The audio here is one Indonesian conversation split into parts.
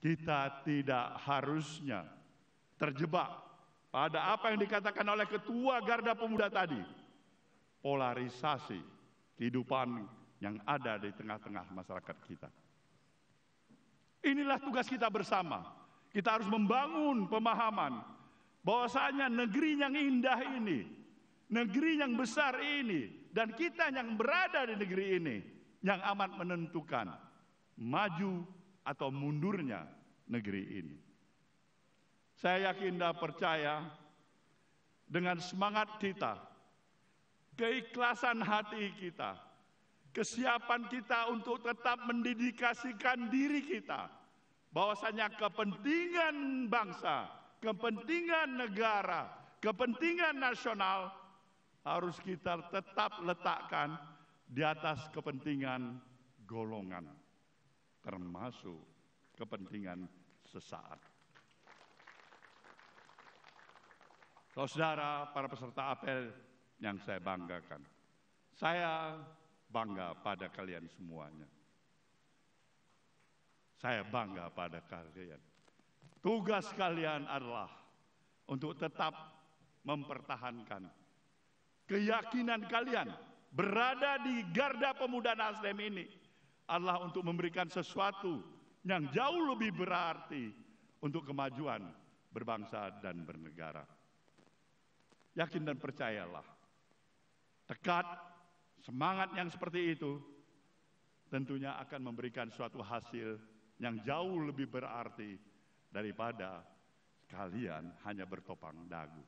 Kita tidak harusnya terjebak pada apa yang dikatakan oleh ketua garda pemuda tadi. Polarisasi kehidupan yang ada di tengah-tengah masyarakat kita. Inilah tugas kita bersama. Kita harus membangun pemahaman bahwasanya negeri yang indah ini, negeri yang besar ini, dan kita yang berada di negeri ini yang amat menentukan maju atau mundurnya negeri ini. Saya yakin dan percaya dengan semangat kita, keikhlasan hati kita, kesiapan kita untuk tetap mendidikasikan diri kita bahwasanya kepentingan bangsa, kepentingan negara, kepentingan nasional harus kita tetap letakkan di atas kepentingan golongan termasuk kepentingan sesaat. Saudara para peserta apel yang saya banggakan. Saya bangga pada kalian semuanya. Saya bangga pada kalian. Tugas kalian adalah untuk tetap mempertahankan keyakinan kalian berada di garda pemuda Nasdem ini Allah untuk memberikan sesuatu yang jauh lebih berarti untuk kemajuan berbangsa dan bernegara. Yakin dan percayalah. Tekad, semangat yang seperti itu tentunya akan memberikan suatu hasil yang jauh lebih berarti daripada kalian hanya bertopang dagu.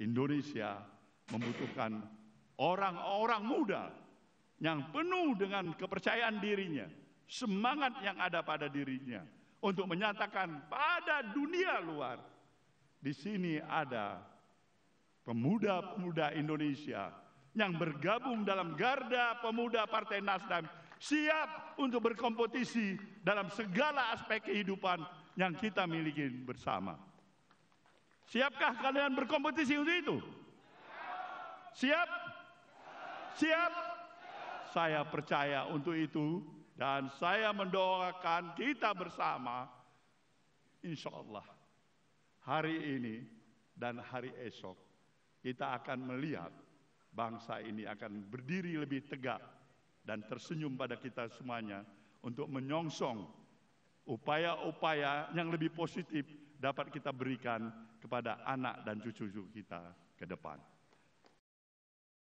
Indonesia membutuhkan orang-orang muda yang penuh dengan kepercayaan dirinya, semangat yang ada pada dirinya untuk menyatakan pada dunia luar. Di sini ada pemuda-pemuda Indonesia yang bergabung dalam garda pemuda Partai Nasdem siap untuk berkompetisi dalam segala aspek kehidupan yang kita miliki bersama. Siapkah kalian berkompetisi untuk itu? Siap? Siap? saya percaya untuk itu dan saya mendoakan kita bersama insya Allah hari ini dan hari esok kita akan melihat bangsa ini akan berdiri lebih tegak dan tersenyum pada kita semuanya untuk menyongsong upaya-upaya yang lebih positif dapat kita berikan kepada anak dan cucu-cucu kita ke depan.